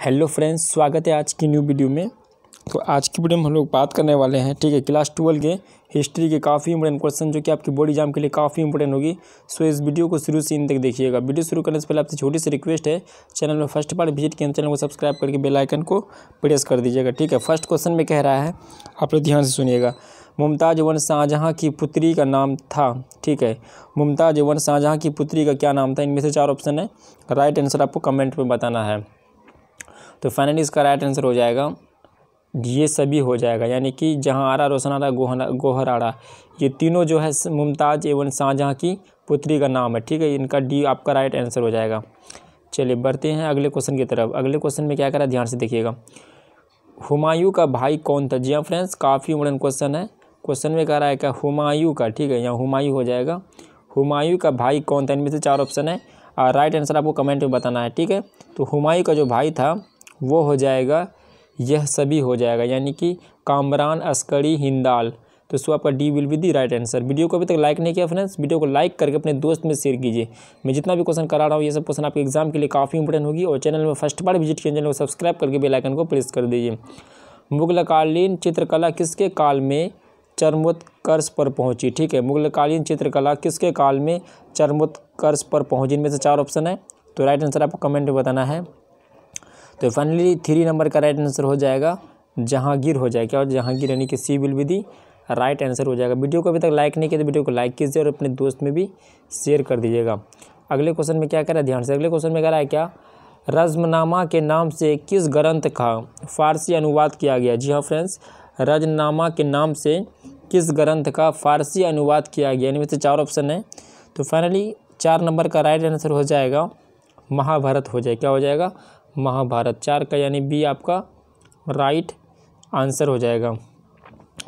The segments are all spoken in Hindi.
हेलो फ्रेंड्स स्वागत है आज की न्यू वीडियो में तो आज की वीडियो में हम लोग बात करने वाले हैं ठीक है क्लास ट्वेल्व के हिस्ट्री के काफ़ी इंपॉर्टेंट क्वेश्चन जो कि आपके बोर्ड एग्जाम के लिए काफ़ी इंपॉर्टेंट होगी सो इस वीडियो को शुरू से इन तक देखिएगा वीडियो शुरू करने से पहले आपसे छोटी सी रिक्वेस्ट है चैनल में फर्स्ट पार्ट विजिट किया चैनल को सब्सक्राइब करके बेलाइकन को प्रेस कर दीजिएगा ठीक है फर्स्ट क्वेश्चन में कह रहा है आप लोग ध्यान से सुनिएगा मुमताज़ वन शाहजहाँ की पुत्री का नाम था ठीक है मुमताज़ वन शाहजहाँ की पुत्री का क्या नाम था इनमें से चार ऑप्शन है राइट आंसर आपको कमेंट में बताना है तो फाइनली इसका राइट आंसर हो जाएगा ये सभी हो जाएगा यानी कि जहाँ आरा रोशन आरा गोहर आरा ये तीनों जो है मुमताज़ एवं शाहजहाँ की पुत्री का नाम है ठीक है इनका डी आपका राइट आंसर हो जाएगा चलिए बढ़ते हैं अगले क्वेश्चन की तरफ अगले क्वेश्चन में क्या करा ध्यान से देखिएगा हुमायूं का भाई कौन था जी हाँ फ्रेंड्स काफ़ी मॉडर्न क्वेश्चन है क्वेश्चन में कह रहा है क्या हुमायूं का ठीक है यहाँ हुमायूं हो जाएगा हुमायूं का भाई कौन था इनमें से चार ऑप्शन है राइट आंसर आपको कमेंट में बताना है ठीक है तो हुमायूं का जो भाई था वो हो जाएगा यह सभी हो जाएगा यानी कि कामरान अस्करी हिंदाल तो सो आपका D will be the right answer video को अभी तक लाइक नहीं किया फ्रेंड्स वीडियो को लाइक करके अपने दोस्त में शेयर कीजिए मैं जितना भी क्वेश्चन करा रहा हूँ ये सब क्वेश्चन आपके एग्जाम के लिए काफ़ी इंपॉर्टेंट होगी और चैनल में फर्स्ट बार विजिट किया चैनल को सब्सक्राइब करके बेलाइकन को प्रेस कर दीजिए मुगलकालीन चित्रकला किसके काल में चरमोत्कर्ष पर पहुंची ठीक है मुगलकालीन चित्रकला किसके काल में चरमोत्कर्ष पर पहुंची इनमें से चार ऑप्शन है तो राइट आंसर आपको कमेंट में बताना है तो फाइनली थ्री नंबर का राइट आंसर हो जाएगा जहांगीर हो जाएगा और जहांगीर यानी कि C will be the right answer हो जाएगा वीडियो को अभी तक लाइक नहीं किया तो वीडियो को लाइक कीजिए और अपने दोस्त में भी शेयर कर दीजिएगा अगले क्वेश्चन में क्या कह रहा है ध्यान से अगले क्वेश्चन में कह रहा है क्या रजमनामा के नाम से किस ग्रंथ का फारसी अनुवाद किया गया जी हाँ फ्रेंड्स रजनामा के नाम से किस ग्रंथ का फारसी अनुवाद किया गया यानी से चार ऑप्शन है तो फाइनली चार नंबर का राइट आंसर हो जाएगा महाभारत हो जाए क्या हो जाएगा महाभारत चार का यानी बी आपका राइट आंसर हो जाएगा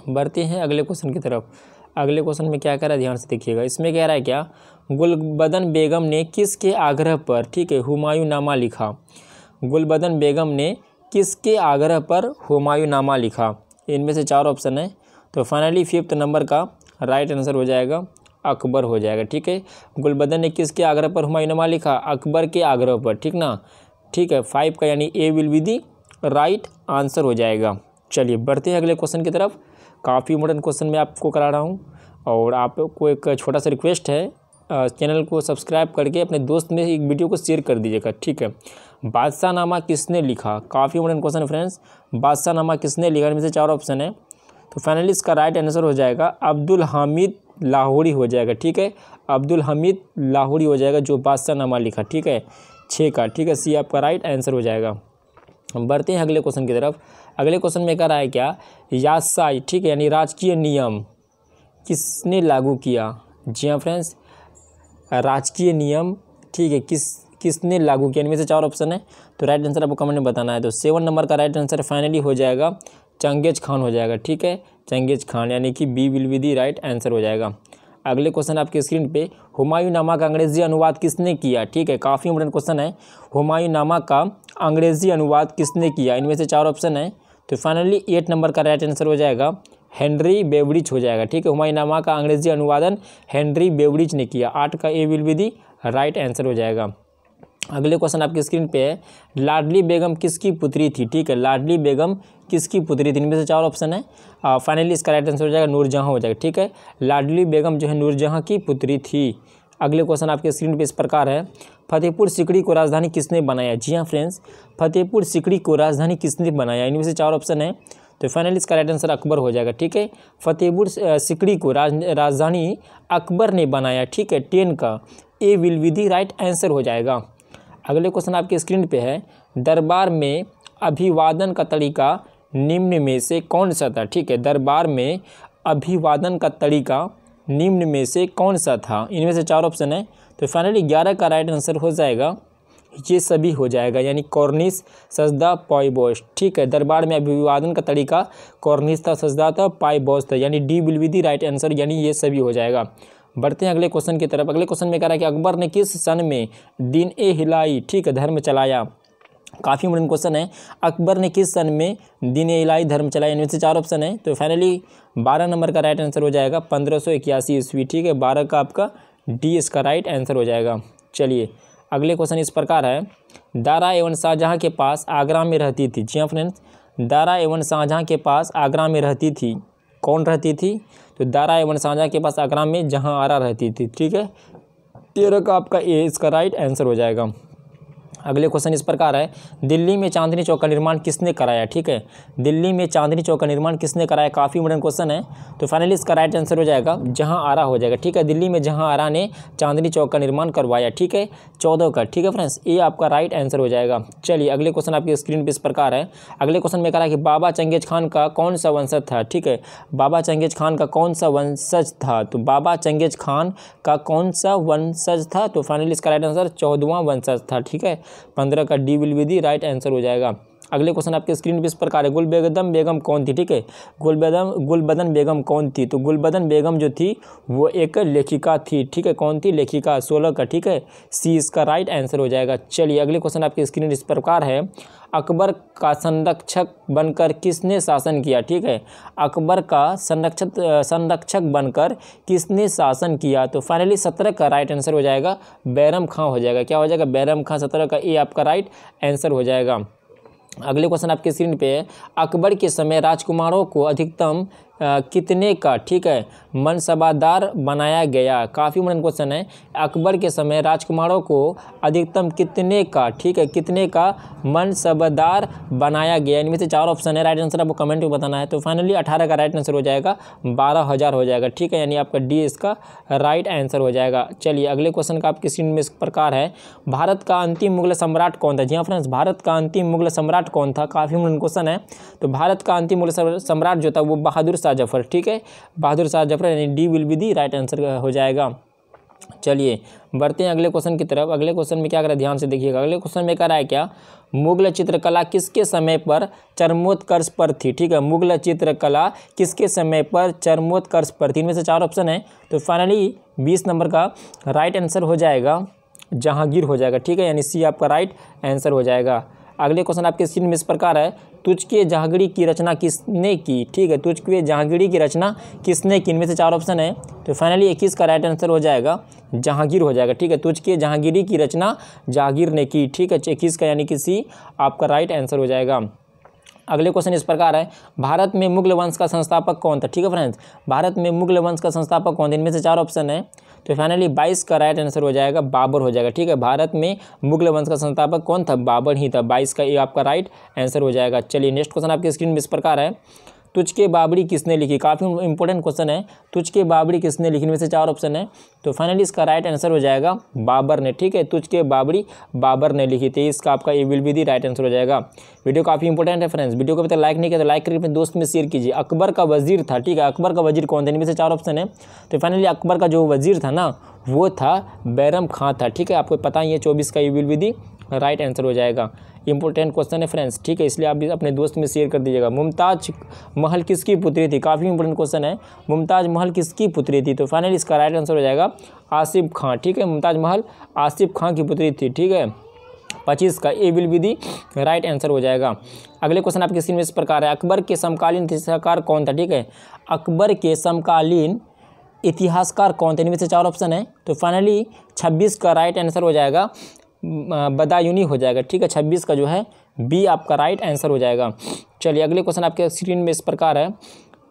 बढ़ते हैं अगले क्वेश्चन की तरफ अगले क्वेश्चन में क्या कह रहा है ध्यान से देखिएगा इसमें कह रहा है क्या गुलबदन बेगम ने किसके आग्रह पर ठीक है हुमायूं नामा लिखा गुलबदन बेगम ने किसके आग्रह पर हुमायूं नामा लिखा इनमें से चार ऑप्शन है तो फाइनली फिफ्थ नंबर का राइट आंसर हो जाएगा अकबर हो जाएगा ठीक है गुलबदन ने किसके आग्रह पर हुमायूं नामा लिखा अकबर के आग्रह पर ठीक ना ठीक है फाइव का यानी A will be the right answer हो जाएगा चलिए बढ़ते हैं अगले क्वेश्चन की तरफ काफ़ी इंपॉर्टेंट क्वेश्चन मैं आपको करा रहा हूँ और आपको एक छोटा सा रिक्वेस्ट है चैनल को सब्सक्राइब करके अपने दोस्त में एक वीडियो को शेयर कर दीजिएगा ठीक है बादशाह नामा किसने लिखा काफ़ी इंपॉर्टेंट क्वेश्चन है फ्रेंड्स नामा किसने लिखा इनमें से चार ऑप्शन है तो फाइनली इसका राइट आंसर हो जाएगा अब्दुल हामिद लाहौरी हो जाएगा ठीक है अब्दुल हमीद लाहौरी हो जाएगा जो बादशाह नामा लिखा ठीक है छः का ठीक है सी आपका राइट आंसर हो जाएगा हम बढ़ते हैं अगले क्वेश्चन की तरफ अगले क्वेश्चन में कह रहा है क्या यासाई ठीक है यानी राजकीय नियम किसने लागू किया जी हाँ फ्रेंड्स राजकीय नियम ठीक है किस किसने लागू किया इनमें से चार ऑप्शन है तो राइट आंसर आपको कमेंट में बताना है तो सेवन नंबर का राइट आंसर फाइनली हो जाएगा चंगेज खान हो जाएगा ठीक है चंगेज खान यानी कि B will be the right answer हो जाएगा अगले क्वेश्चन आपके स्क्रीन पे हुमायूं नामा का अंग्रेजी अनुवाद किसने किया ठीक है काफ़ी इंपॉर्टेंट क्वेश्चन है हुमायूं नामा का अंग्रेजी अनुवाद किसने किया इनमें से चार ऑप्शन है तो फाइनली एट नंबर का राइट आंसर हो जाएगा हेनरी बेवरिच हो जाएगा ठीक है हुमायूं नामा का अंग्रेजी अनुवादन हेनरी बेवरिज ने किया आठ का A will be the right answer हो जाएगा अगले क्वेश्चन आपकी स्क्रीन पे है लाडली बेगम किसकी पुत्री थी ठीक है लाडली बेगम किसकी पुत्री थी इनमें से चार ऑप्शन है फाइनली इसका राइट आंसर हो जाएगा नूरजहाँ हो जाएगा ठीक है लाडली बेगम जो है नूरजहाँ की पुत्री थी अगले क्वेश्चन आपके स्क्रीन पे इस प्रकार है फतेहपुर सिकड़ी को राजधानी किसने बनाया जी हाँ फ्रेंड्स फतेहपुर सिकड़ी को राजधानी किसने बनाया इनमें से चार ऑप्शन है तो फाइनली इसका राइट आंसर अकबर हो जाएगा ठीक है फतेहपुर सिकड़ी को राजधानी अकबर ने बनाया ठीक है टेन का A will be the right answer हो जाएगा अगले क्वेश्चन आपके स्क्रीन पे है दरबार में अभिवादन का तरीका निम्न में से कौन सा था ठीक है दरबार में अभिवादन का तरीका निम्न में से कौन सा था इनमें से चार ऑप्शन है तो फाइनली ग्यारह का राइट आंसर हो जाएगा ये सभी हो जाएगा यानी कॉर्निस सजदा पाइबॉस ठीक है दरबार में अभिवादन का तरीका कॉर्निस था सजदा था पाइबॉस था यानी D will be the right answer यानी ये सभी हो जाएगा बढ़ते हैं अगले क्वेश्चन की तरफ अगले क्वेश्चन में कह रहा है कि अकबर ने किस सन में दिन ए हिलाई ठीक है धर्म चलाया काफ़ी इंपॉर्टेंट क्वेश्चन है अकबर ने किस सन में दिन इलाई धर्म चलाया इनमें से चार ऑप्शन है तो फाइनली बारह नंबर का राइट आंसर हो जाएगा पंद्रह सौ इक्यासी ईस्वी ठीक है बारह का आपका डी इसका राइट आंसर हो जाएगा चलिए अगले क्वेश्चन इस प्रकार है दारा एवं शाहजहाँ के पास आगरा में रहती थी जी हाँ फ्रेंड्स दारा एवं शाहजहाँ के पास आगरा में रहती थी कौन रहती थी तो दारा एवं साझा के पास आगरा में जहाँ आरा रहती थी ठीक है तेरह का आपका ए इसका राइट आंसर हो जाएगा अगले क्वेश्चन इस प्रकार है दिल्ली में चांदनी चौक का निर्माण किसने कराया ठीक है दिल्ली में चांदनी चौक का निर्माण किसने कराया काफ़ी मॉडर्न क्वेश्चन है तो फाइनली इसका राइट आंसर हो जाएगा जहां आरा हो जाएगा ठीक है दिल्ली में जहां आरा ने चांदनी चौक का निर्माण करवाया ठीक है चौदह का ठीक है फ्रेंड्स ये आपका राइट आंसर हो जाएगा चलिए अगले क्वेश्चन आपके स्क्रीन पर इस प्रकार है अगले क्वेश्चन में करा कि बाबा चंगेज खान का कौन सा वंशज था ठीक है बाबा चंगेज खान का कौन सा वंशज था तो बाबा चंगेज खान का कौन सा वंशज था तो फाइनली इसका राइट आंसर चौदवा वंशज था ठीक है पंद्रह का D will be the right answer हो जाएगा अगले क्वेश्चन आपके स्क्रीन पे इस प्रकार है गुलबेगम बेगम कौन थी ठीक है गुलबेदम गुलबदन बेगम कौन थी तो गुलबदन बेगम जो थी वो एक लेखिका थी ठीक है कौन थी लेखिका सोलह का ठीक है सी इसका राइट आंसर हो जाएगा चलिए अगले क्वेश्चन आपके स्क्रीन इस प्रकार है अकबर का संरक्षक बनकर किसने शासन किया ठीक है अकबर का संरक्षक संरक्षक बनकर किसने शासन किया तो फाइनली सत्रह का राइट आंसर हो जाएगा बैरम खां हो जाएगा क्या हो जाएगा बैरम खां सत्रह का ए आपका राइट आंसर हो जाएगा अगले क्वेश्चन आपके स्क्रीन पे है अकबर के समय राजकुमारों को अधिकतम आ, कितने का ठीक है मनसभादार बनाया गया काफ़ी मन क्वेश्चन है अकबर के समय राजकुमारों को अधिकतम कितने का ठीक है कितने का मनसभादार बनाया गया इनमें से चार ऑप्शन है राइट आंसर आपको कमेंट में बताना है तो फाइनली अठारह का राइट आंसर हो जाएगा बारह हज़ार हो जाएगा ठीक है यानी आपका डी इसका राइट आंसर हो जाएगा चलिए अगले क्वेश्चन का आपकी स्क्रीन में इस प्रकार है भारत का अंतिम मुगल सम्राट कौन था जी हाँ फ्रेंड्स भारत का अंतिम मुगल सम्राट कौन था काफ़ी मन क्वेश्चन है तो भारत का अंतिम मुगल सम्राट जो था वो बहादुर शाह जफर ठीक है बहादुर शाह जफर यानी D will be the right answer हो जाएगा चलिए बढ़ते हैं अगले क्वेश्चन की तरफ अगले क्वेश्चन में क्या करा ध्यान से देखिएगा अगले क्वेश्चन में कह रहा है क्या मुगल चित्रकला किसके समय पर चरमोत्कर्ष पर थी ठीक है मुगल चित्रकला किसके समय पर चरमोत्कर्ष पर थी इनमें से चार ऑप्शन है तो फाइनली बीस नंबर का राइट आंसर हो जाएगा जहांगीर हो जाएगा ठीक है यानी सी आपका राइट आंसर हो जाएगा अगले क्वेश्चन आपके सीन में इस प्रकार है तुझके जहांगीरी की रचना किसने की ठीक है तुचके जहांगीरी की रचना किसने की इनमें से चार ऑप्शन है तो फाइनली इक्कीस का राइट आंसर हो जाएगा जहांगीर हो जाएगा ठीक है तुझके जहांगीरी की रचना जहांगीर ने की ठीक है इक्कीस का यानी कि सी आपका राइट आंसर हो जाएगा अगले क्वेश्चन इस प्रकार है भारत में मुगल वंश का संस्थापक कौन था ठीक है फ्रेंड्स भारत में मुगल वंश का संस्थापक कौन था इनमें से चार ऑप्शन है तो फाइनली बाईस का राइट आंसर हो जाएगा बाबर हो जाएगा ठीक है भारत में मुगल वंश का संस्थापक कौन था बाबर ही था बाईस का ये आपका राइट आंसर हो जाएगा चलिए नेक्स्ट क्वेश्चन आपकी स्क्रीन में इस प्रकार है तुझ के बाबरी किसने लिखी काफ़ी इंपॉर्टेंट क्वेश्चन है तुझके बाबरी किसने लिखी इनमें से चार ऑप्शन है तो फाइनली इसका राइट आंसर हो जाएगा बाबर ने ठीक है तुझ के बाबरी बाबर ने लिखी थी इसका आपका ये will be the right answer हो जाएगा वीडियो काफ़ी इंपॉर्टेंट है फ्रेंड्स वीडियो को अभी तक लाइक नहीं किया तो लाइक करके अपने दोस्त में शेयर कीजिए अकबर का वजीर था ठीक है अकबर का वजीर कौन था इनमें से चार ऑप्शन है तो फाइनली अकबर का जो वजीर था ना वो था बैरम खां था ठीक है आपको पता ही है चौबीस का ये विल दी राइट आंसर हो जाएगा इंपॉर्टेंट क्वेश्चन है फ्रेंड्स ठीक है इसलिए आप भी अपने दोस्त में शेयर कर दीजिएगा मुमताज महल किसकी पुत्री थी काफ़ी इंपॉर्टेंट क्वेश्चन है मुमताज महल किसकी पुत्री थी तो फाइनली इसका राइट आंसर हो जाएगा आसिफ खां ठीक है मुमताज महल आसिफ खां की पुत्री थी ठीक है पच्चीस का A will be the right answer हो जाएगा अगले क्वेश्चन आपके स्क्रीन में इस प्रकार है अकबर के समकालीन इतिहासकार कौन था ठीक है अकबर के समकालीन इतिहासकार कौन थे इनमें से चार ऑप्शन है तो फाइनली 26 का राइट आंसर हो जाएगा बदायूनी हो जाएगा ठीक है छब्बीस का जो है बी आपका राइट आंसर हो जाएगा चलिए अगले क्वेश्चन आपके स्क्रीन में इस प्रकार है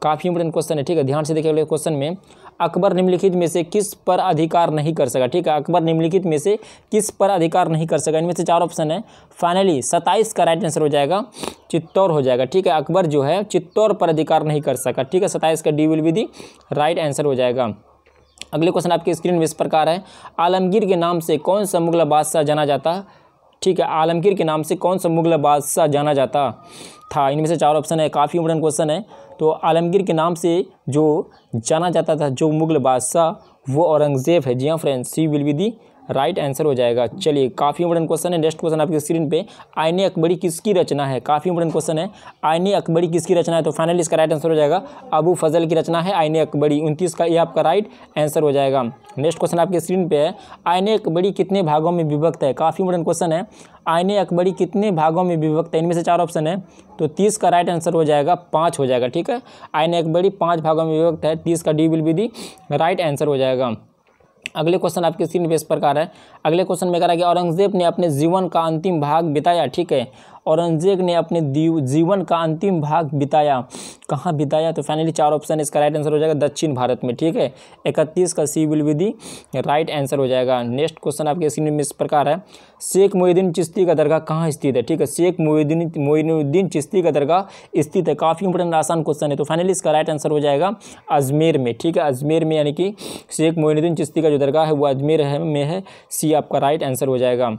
काफ़ी इंपोर्टेंट क्वेश्चन है ठीक है ध्यान से देखिए अगले क्वेश्चन में अकबर निम्नलिखित में से किस पर अधिकार नहीं कर सका ठीक है अकबर निम्नलिखित में से किस पर अधिकार नहीं कर सका इनमें से चार ऑप्शन है फाइनली सत्ताईस का राइट आंसर हो जाएगा चित्तौर हो जाएगा ठीक है अकबर जो है चित्तौर पर अधिकार नहीं कर सका ठीक है सत्ताईस का D will be the right answer हो जाएगा अगले क्वेश्चन आपके स्क्रीन में इस प्रकार है आलमगीर के नाम से कौन सा मुगल बादशाह जाना जाता ठीक है आलमगीर के नाम से कौन सा मुगल बादशाह जाना जाता था इनमें से चार ऑप्शन है काफ़ी इंपोर्टेंट क्वेश्चन है तो आलमगीर के नाम से जो जाना जाता था जो मुगल बादशाह वो औरंगज़ेब है जी हाँ friends C will be the right answer हो जाएगा चलिए काफ़ी इंपॉर्टेंट क्वेश्चन है नेक्स्ट क्वेश्चन आपकी स्क्रीन पे आईने अकबरी किसकी रचना है काफ़ी इंपॉर्टेंट क्वेश्चन है आईने अकबरी किसकी रचना है तो फाइनली इसका राइट आंसर हो जाएगा अबू फजल की रचना है आईने अकबरी उनतीस का ये आपका राइट आंसर हो जाएगा नेक्स्ट क्वेश्चन आपके स्क्रीन पे है आईने अकबरी कितने भागों में विभक्त है काफ़ी इंपॉर्टेंट क्वेश्चन है आईने अकबरी कितने भागों में विभक्त है इनमें से चार ऑप्शन है तो तीस का राइट आंसर हो जाएगा पाँच हो जाएगा ठीक है आईने अकबरी पाँच भागों में विभक्त है तीस का D will be the right answer हो जाएगा अगले क्वेश्चन आपके स्क्रीन पर इस प्रकार है अगले क्वेश्चन में करा गया औरंगजेब ने अपने जीवन का अंतिम भाग बिताया ठीक है औरंगजेब ने अपने जीवन का अंतिम भाग बिताया कहाँ बिताया तो फाइनली चार ऑप्शन इसका राइट आंसर हो जाएगा दक्षिण भारत में ठीक है इकतीस का C will be right answer हो जाएगा नेक्स्ट क्वेश्चन आपके स्क्रीन में इस प्रकार है शेख मोहिद्दीन चिश्ती का दरगाह कहाँ स्थित है ठीक है शेख मोहिद्दीन मोहिनुद्दीन चिश्ती का दरगाह स्थित है काफ़ी इंपोर्टेंट आसान क्वेश्चन है तो फाइनली इसका राइट आंसर हो जाएगा अजमेर में ठीक है अजमेर में यानी कि शेख मोहिनुद्दीन चिश्ती का जो दरगाह है वो अजमेर है में है सी आपका राइट आंसर हो जाएगा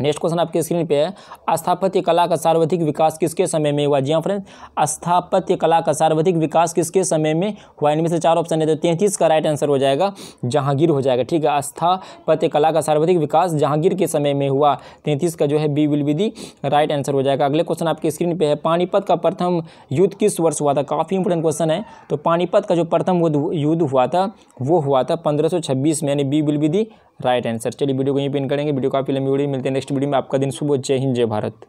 नेक्स्ट क्वेश्चन आपके स्क्रीन पे है स्थापत्य कला का सार्वधिक विकास किसके समय में हुआ जी हाँ फ्रेंड स्थापत्य कला का सार्वधिक विकास किसके समय में हुआ इनमें से चार ऑप्शन है तो तैंतीस का राइट आंसर हो जाएगा जहांगीर हो जाएगा ठीक है स्थापत्य कला का सार्वधिक विकास जहांगीर के समय में हुआ तैंतीस का जो है B will be the right answer हो जाएगा अगले क्वेश्चन आपके स्क्रीन पर है पानीपत का प्रथम युद्ध किस वर्ष हुआ था काफ़ी इंपोर्टेंट क्वेश्चन है तो पानीपत का जो प्रथम युद्ध हुआ था वो हुआ था पंद्रह में यानी B will be the right answer चलिए वीडियो को यहीं पिन करेंगे वीडियो काफ़ी लंबी वीडियो मिलते हैं नेक्स्ट वीडियो में आपका दिन सुबह जय हिंद जय भारत